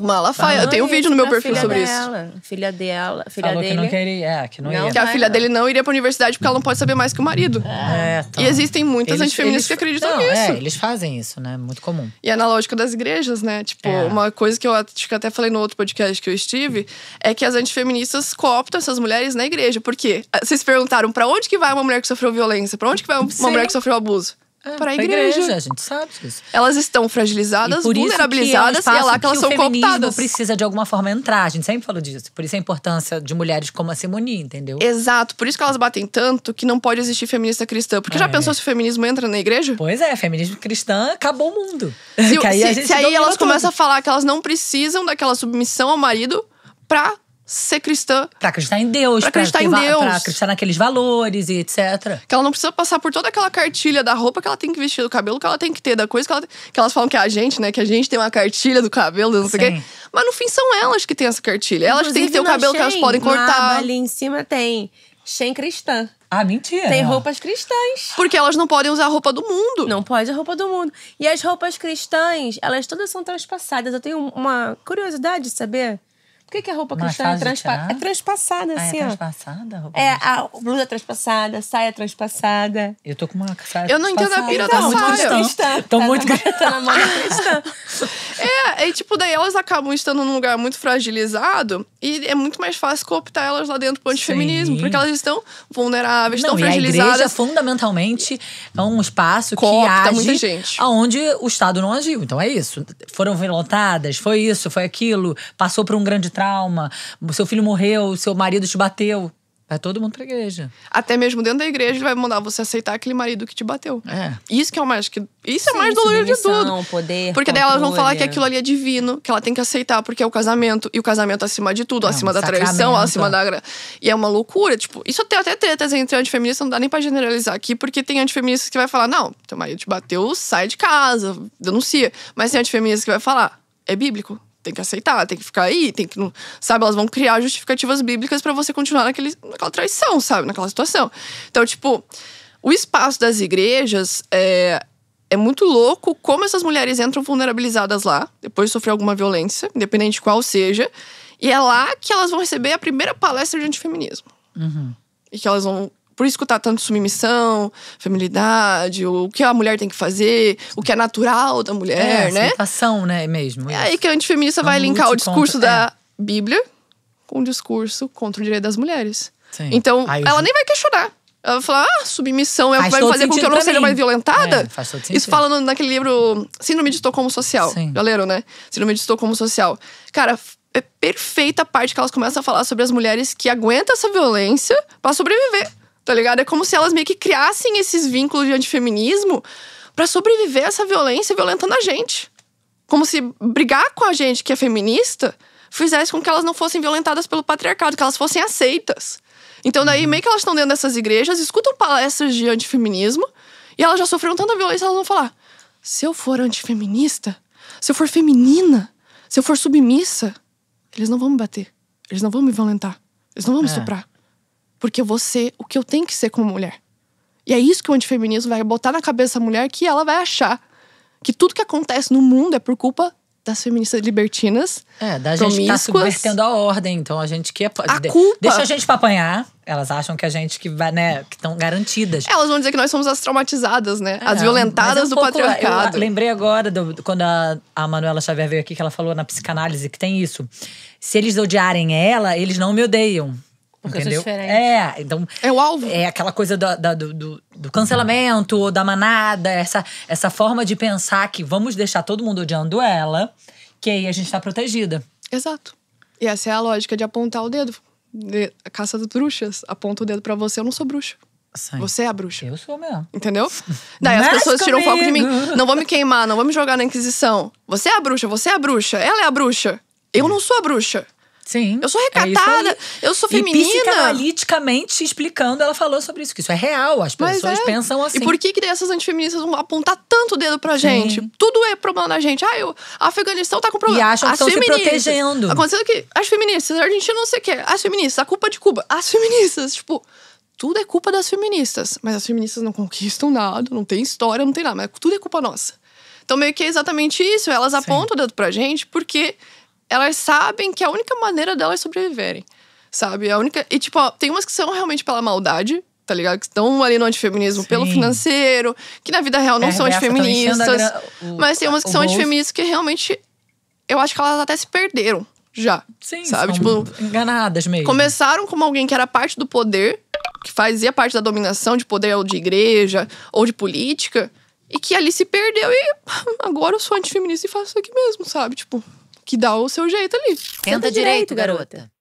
o Malafaia. Ah, eu tenho um vídeo no meu perfil sobre dela, isso. Filha dela, filha Falou dele. Que não queria, é, que não, não ia. Que a filha dele não iria pra universidade porque ela não pode saber mais que o marido. É, é tá. E existem muitas eles, antifeministas eles, que acreditam não, é, nisso. É, eles fazem isso, né? Muito comum. E é na lógica das igrejas, né? Tipo, é. uma coisa que eu acho que até falei no outro podcast que eu estive é que as antifeministas cooptam essas mulheres na igreja. Por quê? Ah, vocês perguntaram pra onde que vai uma mulher que sofreu violência? Pra onde que vai uma Sim. mulher que sofreu abuso? é, para a igreja. igreja. A gente sabe disso. Elas estão fragilizadas, e vulnerabilizadas é um e é lá que elas que são cooptadas. precisa de alguma forma entrar. A gente sempre falou disso. Por isso a importância de mulheres como a Simone, entendeu? Exato. Por isso que elas batem tanto que não pode existir feminista cristã. Porque é. já pensou se o feminismo entra na igreja? Pois é, feminismo cristã acabou o mundo. Se, aí, se, se aí elas tudo. começam a falar que elas não precisam daquela submissão ao marido para ser cristã. Pra acreditar em Deus, pra acreditar pra em Deus. Pra acreditar naqueles valores e etc. Que ela não precisa passar por toda aquela cartilha da roupa que ela tem que vestir, do cabelo que ela tem que ter, da coisa que ela. Que elas falam que é a gente, né? Que a gente tem uma cartilha do cabelo, não sei o quê. Mas no fim são elas que têm essa cartilha. Elas Inclusive, têm que ter o cabelo que elas podem cortar. Ali em cima tem Shen cristã. Ah, mentira. Tem roupas cristãs. Porque elas não podem usar a roupa do mundo. Não pode a roupa do mundo. E as roupas cristãs, elas todas são transpassadas. Eu tenho uma curiosidade de saber por que, que a roupa Mais cristã é, transpa é transpassada, ah, é assim, é, é transpassada, ó. é, a blusa transpassada, saia transpassada. Eu tô com uma saia Eu não entendo a pira então, da Cristã. Tá tô muito cristã. Tô tá muito tá cristã. É, e tipo, daí elas acabam estando num lugar muito fragilizado e é muito mais fácil cooptar elas lá dentro pro antifeminismo, Sim. porque elas estão vulneráveis, estão fragilizadas. A igreja, fundamentalmente, é um espaço Coopta que age muita gente. aonde o Estado não agiu. Então é isso. Foram violentadas, foi isso, foi aquilo, passou por um grande trauma, seu filho morreu, seu marido te bateu. Vai é todo mundo pra igreja. Até mesmo dentro da igreja, ele vai mandar você aceitar aquele marido que te bateu. É. Isso que é o mais. Que, isso é Sim, é mais dolorido de tudo. Poder, porque controle. daí elas vão falar que aquilo ali é divino, que ela tem que aceitar, porque é o casamento. E o casamento acima de tudo, é acima da traição, acima da. E é uma loucura. Tipo, isso tem até tretas entre antifeministas, não dá nem pra generalizar aqui, porque tem antifeministas que vai falar: não, teu marido te bateu, sai de casa, denuncia. Mas tem antifeministas que vai falar: é bíblico tem que aceitar, tem que ficar aí, tem que não. Sabe, elas vão criar justificativas bíblicas para você continuar naquele, naquela traição, sabe? Naquela situação. Então, tipo, o espaço das igrejas é, é muito louco como essas mulheres entram vulnerabilizadas lá, depois de sofrer alguma violência, independente de qual seja. E é lá que elas vão receber a primeira palestra de antifeminismo. Uhum. E que elas vão por escutar tá tanto submissão, feminilidade, o que a mulher tem que fazer, o que é natural da mulher, é, né? Aceitação, né, mesmo. É aí que a antifeminista é vai linkar o discurso contra, da é. Bíblia com o discurso contra o direito das mulheres. Sim. Então, aí, ela nem vai questionar. Ela vai falar, ah, submissão é o que vai fazer com que eu não seja mais violentada. É, faz todo Isso falando naquele livro Síndrome de Estocolmo Social. Já leram, né? Síndrome de Estocolmo Social. Cara, é perfeita a parte que elas começam a falar sobre as mulheres que aguentam essa violência para sobreviver tá ligado? É como se elas meio que criassem esses vínculos de antifeminismo para sobreviver a essa violência violentando a gente. Como se brigar com a gente que é feminista fizesse com que elas não fossem violentadas pelo patriarcado, que elas fossem aceitas. Então, daí, uhum. meio que elas estão dentro dessas igrejas, escutam palestras de antifeminismo e elas já sofreram tanta violência, elas vão falar: se eu for antifeminista, se eu for feminina, se eu for submissa, eles não vão me bater, eles não vão me violentar, eles não vão me é. Porque eu vou ser o que eu tenho que ser como mulher. E é isso que o antifeminismo vai botar na cabeça da mulher que ela vai achar que tudo que acontece no mundo é por culpa das feministas libertinas. É, da gente tá subvertendo a ordem. Então a gente que. É a culpa. Deixa a gente pra apanhar. Elas acham que a gente que vai, né, que estão garantidas. Elas vão dizer que nós somos as traumatizadas, né? É, as violentadas é um do pouco, patriarcado. Eu lembrei agora do, quando a, a Manuela Xavier veio aqui, que ela falou na psicanálise que tem isso. Se eles odiarem ela, eles não me odeiam. Porque entendeu? É, então. É o alvo. É aquela coisa do, do, do, do cancelamento, da manada, essa, essa forma de pensar que vamos deixar todo mundo odiando ela, que aí a gente está protegida. Exato. E essa é a lógica de apontar o dedo. De, a caça das bruxas. Aponta o dedo para você, eu não sou bruxa. Sim. Você é a bruxa. Eu sou mesmo. Entendeu? Daí Mas as pessoas comigo. tiram foco de mim. Não vou me queimar, não vou me jogar na Inquisição. Você é a bruxa, você é a bruxa, ela é a bruxa. Eu não sou a bruxa. Sim. Eu sou é recatada, é eu sou feminina. E psicanaliticamente explicando, ela falou sobre isso, que isso é real, as pessoas é. pensam assim. E por assim. que que essas antifeministas vão apontar tanto dedo pra gente? Sim. Tudo é problema da gente. Ah, eu, a Afeganistão tá com problema. E acham que as estão se protegendo. Acontecendo que as feministas, a Argentina não sei o as feministas, a culpa de Cuba, as feministas, tipo tudo é culpa das feministas. Mas as feministas não conquistam nada, não tem história, não tem nada, mas tudo é culpa nossa. Então, meio que é exatamente isso. Elas Sim. apontam o dedo pra gente porque elas sabem que a única maneira delas sobreviverem, sabe? A única. E, tipo, ó, tem umas que são realmente pela maldade, tá ligado? Que estão ali no antifeminismo Sim. pelo financeiro, que na vida real não é, são né, tá antifeministas. Gra... mas tem umas que são bolso. antifeministas que realmente. Eu acho que elas até se perderam já. Sim, sabe? tipo, enganadas mesmo. Começaram como alguém que era parte do poder, que fazia parte da dominação de poder ou de igreja ou de política, e que ali se perdeu e agora eu sou antifeminista e faço isso aqui mesmo, sabe? Tipo, que dá o seu jeito ali. Tenta, direito, direito, garota.